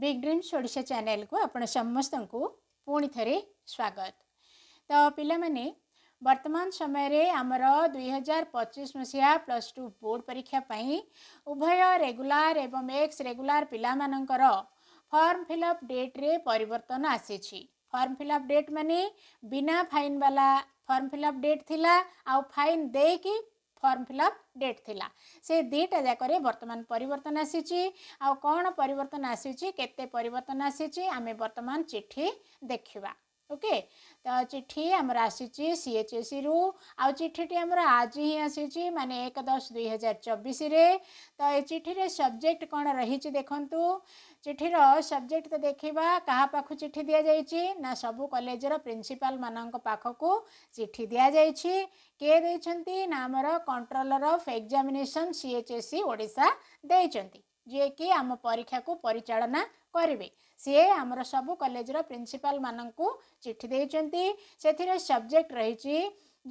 big dreams Voda चेल को आप समस्त पुणी थे स्वागत तो पाने वर्तमान समय रे आमर 2025 मसीहा प्लस टू बोर्ड परीक्षापी उभय रेगुलर एवं एक्स रेगुलर मान फर्म फिलअप डेट्रे पर आसी फर्म फिलअप डेट मानी बिना फाइन वाला फर्म फिलअप डेट थी आउ फाइन दे कि ଫର୍ମ ଫିଲଅପ୍ ଡେଟ୍ ଥିଲା ସେ ଦୁଇଟା ଯାକରେ ବର୍ତ୍ତମାନ ପରିବର୍ତ୍ତନ ଆସିଛି ଆଉ କ'ଣ ପରିବର୍ତ୍ତନ ଆସିଛି କେତେ ପରିବର୍ତ୍ତନ ଆସିଛି ଆମେ ବର୍ତ୍ତମାନ ଚିଠି ଦେଖିବା ଓକେ ତ ଚିଠି ଆମର ଆସିଛି ସିଏଚ୍ଏସିରୁ ଆଉ ଚିଠିଟି ଆମର ଆଜି ହିଁ ଆସିଛି ମାନେ ଏକ ଦଶ ଦୁଇ ହଜାର ଚବିଶରେ ତ ଏ ଚିଠିରେ ସବଜେକ୍ଟ କ'ଣ ରହିଛି ଦେଖନ୍ତୁ ଚିଠିର ସବଜେକ୍ଟ ତ ଦେଖିବା କାହା ପାଖକୁ ଚିଠି ଦିଆଯାଇଛି ନା ସବୁ କଲେଜର ପ୍ରିନ୍ସିପାଲମାନଙ୍କ ପାଖକୁ ଚିଠି ଦିଆଯାଇଛି କିଏ ଦେଇଛନ୍ତି ନା ଆମର controller of examination CHSC Odisha ଦେଇଛନ୍ତି ଯିଏକି ଆମ ପରୀକ୍ଷାକୁ ପରିଚାଳନା କରିବେ ସିଏ ଆମର ସବୁ କଲେଜର ପ୍ରିନ୍ସିପାଲମାନଙ୍କୁ ଚିଠି ଦେଇଛନ୍ତି ସେଥିରେ ସବଜେକ୍ଟ ରହିଛି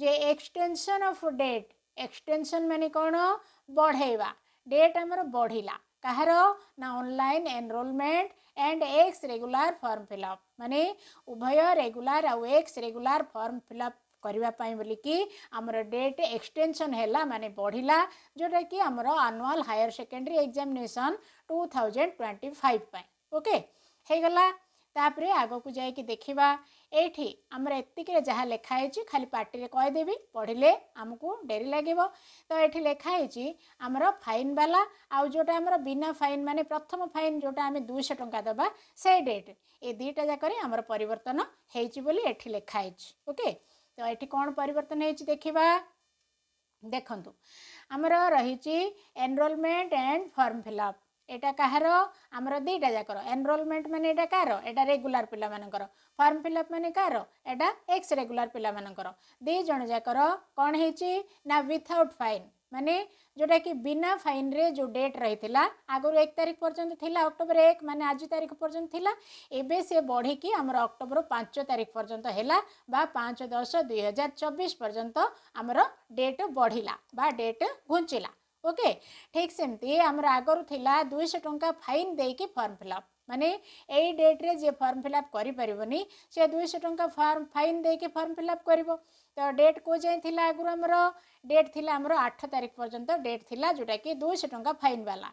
ଯେ ଏକ୍ସଟେନସନ୍ ଅଫ୍ ଡେଟ୍ ଏକ୍ସଟେନସନ୍ ମାନେ କ'ଣ ବଢ଼େଇବା ଡେଟ୍ ଆମର ବଢ଼ିଲା କାହାର ନା online enrolment and ex regular form fill up ମାନେ ଉଭୟ ରେଗୁଲାର ଆଉ ଏକ୍ସ ରେଗୁଲାର ଫର୍ମ ଫିଲ୍ଅପ୍ କରିବା ପାଇଁ ବୋଲିକି ଆମର ଡେଟ୍ ଏକ୍ସଟେନସନ୍ ହେଲା ମାନେ ବଢ଼ିଲା ଯେଉଁଟାକି ଆମର annual higher secondary examination two thousand twenty five ପାଇଁ ଓକେ ହେଇଗଲା ତାପରେ ଆଗକୁ ଯାଇକି ଦେଖିବା ଏଇଠି ଆମର ଏତିକିରେ ଯାହା ଲେଖା ହେଇଛି ଖାଲି ପାଟିରେ କହିଦେବି ପଢ଼ିଲେ ଆମକୁ ଡେରି ଲାଗିବ ତ ଏଠି ଲେଖା ହେଇଛି ଆମର ଫାଇନ୍ ବାଲା ଆଉ ଯେଉଁଟା ଆମର ବିନା ଫାଇନ୍ ମାନେ ପ୍ରଥମ ଫାଇନ୍ ଯେଉଁଟା ଆମେ ଦୁଇଶହ ଟଙ୍କା ଦେବା ସେଇ ଡେଟ୍ ଏ ଦୁଇଟା ଯାକରେ ଆମର ପରିବର୍ତ୍ତନ ହେଇଛି ବୋଲି ଏଠି ଲେଖା ହେଇଛି ଓକେ तो ये कौन पर देखा देखु आमर रही एनरोलमेंट एंड फर्म फिलअप এটা କାହାର ଆମର ଦୁଇଟା ଯାକର ଏନରୋଲମେଣ୍ଟ ମାନେ ଏଇଟା କାହାର ଏଇଟା ରେଗୁଲାର ପିଲାମାନଙ୍କର ଫର୍ମ ଫିଲ୍ଅପ୍ ମାନେ କାହାର ଏଇଟା ଏକ୍ସ ରେଗୁଲାର ପିଲାମାନଙ୍କର ଦୁଇ ଜଣ ଯାକର କ'ଣ ହେଇଛି ନା ୱିଥାଉଟ୍ ଫାଇନ୍ ମାନେ ଯେଉଁଟାକି ବିନା ଫାଇନ୍ରେ ଯେଉଁ ଡେଟ୍ ରହିଥିଲା ଆଗରୁ ଏକ ତାରିଖ ପର୍ଯ୍ୟନ୍ତ ଥିଲା ଅକ୍ଟୋବର ଏକ ମାନେ ଆଜି ତାରିଖ ପର୍ଯ୍ୟନ୍ତ ଥିଲା ଏବେ ସେ ବଢ଼ିକି ଆମର ଅକ୍ଟୋବର ପାଞ୍ଚ ତାରିଖ ପର୍ଯ୍ୟନ୍ତ ହେଲା ବା ପାଞ୍ଚ ଦଶ ଦୁଇହଜାର ଚବିଶ ପର୍ଯ୍ୟନ୍ତ ଆମର ଡେଟ୍ ବଢ଼ିଲା ବା ଡେଟ୍ ଘୁଞ୍ଚିଲା ଓକେ ଠିକ୍ ସେମିତି ଆମର ଆଗରୁ ଥିଲା ଦୁଇଶହ ଟଙ୍କା ଫାଇନ୍ ଦେଇକି ଫର୍ମ ଫିଲ୍ଅପ୍ ମାନେ ଏଇ ଡେଟ୍ରେ ଯିଏ ଫର୍ମ ଫିଲ୍ଅପ୍ କରିପାରିବନି ସେ ଦୁଇଶହ ଟଙ୍କା ଫର୍ମ ଫାଇନ୍ ଦେଇକି ଫର୍ମ ଫିଲ୍ଅପ୍ କରିବ ତ ଡେଟ୍ କେଉଁ ଯାଏଁ ଥିଲା ଆଗରୁ ଆମର ଡେଟ୍ ଥିଲା ଆମର ଆଠ ତାରିଖ ପର୍ଯ୍ୟନ୍ତ ଡେଟ୍ ଥିଲା ଯେଉଁଟାକି ଦୁଇଶହ ଟଙ୍କା ଫାଇନ୍ ବାଲା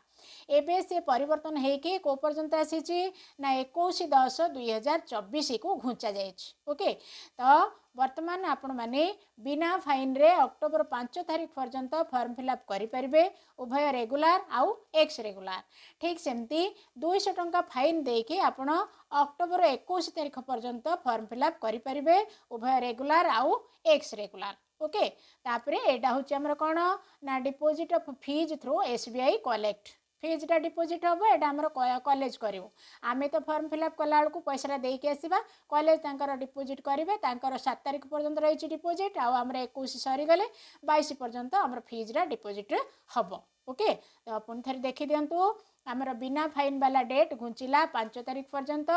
ଏବେ ସେ ପରିବର୍ତ୍ତନ ହେଇକି କେଉଁ ପର୍ଯ୍ୟନ୍ତ ଆସିଛି ନା ଏକୋଇଶ ଦଶ ଦୁଇହଜାର ଚବିଶକୁ ଘୁଞ୍ଚାଯାଇଛି ଓକେ ତ ବର୍ତ୍ତମାନ ଆପଣମାନେ ବିନା ଫାଇନ୍ରେ ଅକ୍ଟୋବର ପାଞ୍ଚ ତାରିଖ ପର୍ଯ୍ୟନ୍ତ ଫର୍ମ ଫିଲ୍ଅପ୍ କରିପାରିବେ ଉଭୟ ରେଗୁଲାର ଆଉ ଏକ୍ସ ରେଗୁଲାର ଠିକ୍ ସେମିତି ଦୁଇଶହ ଟଙ୍କା ଫାଇନ୍ ଦେଇକି ଆପଣ ଅକ୍ଟୋବର ଏକୋଇଶ ତାରିଖ ପର୍ଯ୍ୟନ୍ତ ଫର୍ମ ଫିଲ୍ଅପ୍ କରିପାରିବେ ଉଭୟ ରେଗୁଲାର ଆଉ ଏକ୍ସ ରେଗୁଲାର ଓକେ ତାପରେ ଏଇଟା ହେଉଛି ଆମର କ'ଣ ନା deposit of fees through S B I collect ফিজটা ডিপোজিট হব এটা আমার কলেজ করব আমি তো ফর্ম ফিল আপ কলা বেড়ে পয়সাটা দিয়ে আসবা কলেজ তাঁর ডিপোজিট করবে তাঁর সাত তারিখ পর্যন্ত রয়েছে ডিপোজিট আমার একুশ সরিগলে বাইশ পর্যন্ত আমার ফিজটা ডিপোজিট হব ଓକେ ପୁଣି ଥରେ ଦେଖିଦିଅନ୍ତୁ ଆମର ବିନା ଫାଇନ୍ ବାଲା ଡେଟ୍ ଘୁଞ୍ଚିଲା ପାଞ୍ଚ ତାରିଖ ପର୍ଯ୍ୟନ୍ତ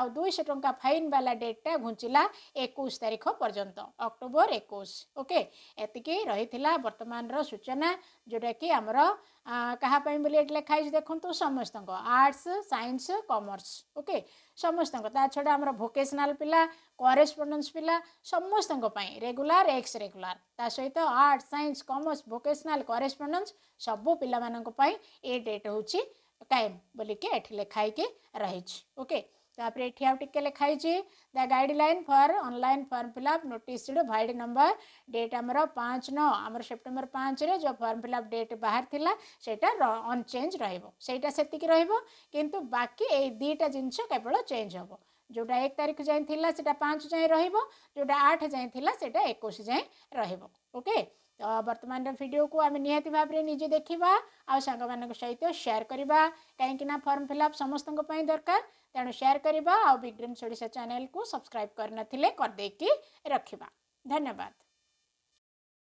ଆଉ ଦୁଇଶହ ଟଙ୍କା ଫାଇନ୍ ବାଲା ଡେଟ୍ଟା ଘୁଞ୍ଚିଲା ଏକୋଇଶ ତାରିଖ ପର୍ଯ୍ୟନ୍ତ ଅକ୍ଟୋବର ଏକୋଇଶ ଓକେ ଏତିକି ରହିଥିଲା ବର୍ତ୍ତମାନର ସୂଚନା ଯେଉଁଟାକି ଆମର କାହା ପାଇଁ ବୋଲି ଏଠି ଲେଖା ହେଇଛି ଦେଖନ୍ତୁ ସମସ୍ତଙ୍କ ଆର୍ଟ୍ସ ସାଇନ୍ସ କମର୍ସ ଓକେ ସମସ୍ତଙ୍କ ତା ଛଡ଼ା ଆମର ଭୋକେସନାଲ୍ ପିଲା କରେସ୍ପଣ୍ଡେନ୍ସ ପିଲା ସମସ୍ତଙ୍କ ପାଇଁ ରେଗୁଲାର ଏକ୍ସ ରେଗୁଲାର ତା ସହିତ art science commerce vocational correspondence ସବୁ ପିଲାମାନଙ୍କ ପାଇଁ ଏ ଡେଟ୍ ହେଉଛି କାଏମ୍ ବୋଲିକି ଏଠି ଲେଖା ହେଇକି ରହିଛି ଓକେ ତାପରେ ଏଠି ଆଉ ଟିକେ ଲେଖା ହେଇଛି the guideline for online form fill up noticed vide number date ଆମର ପାଞ୍ଚ ନଅ ଆମର ସେପ୍ଟେମ୍ବର ପାଞ୍ଚରେ ଯେଉଁ ଫର୍ମ ଫିଲ୍ଅପ୍ ଡେଟ୍ ବାହାର ଥିଲା ସେଇଟା ଅନଚେଞ୍ଜ ରହିବ ସେଇଟା ସେତିକି ରହିବ କିନ୍ତୁ ବାକି ଏଇ ଦୁଇଟା ଜିନିଷ କେବଳ ଚେଞ୍ଜ ହେବ जोटा एक तारीख जाए थी पाँच जाए रोटा आठ जाए थी से एक जाए रोके तो बर्तमान भिडियो को आम निहती भाव में निजे देखा आ सांग सहित सेयार करने कहीं फर्म फिलअप समस्त दरकार तेणु सेयार करने आउ बिग्रेन्स ओडा चेल को सब्सक्राइब करना करदे रखा धन्यवाद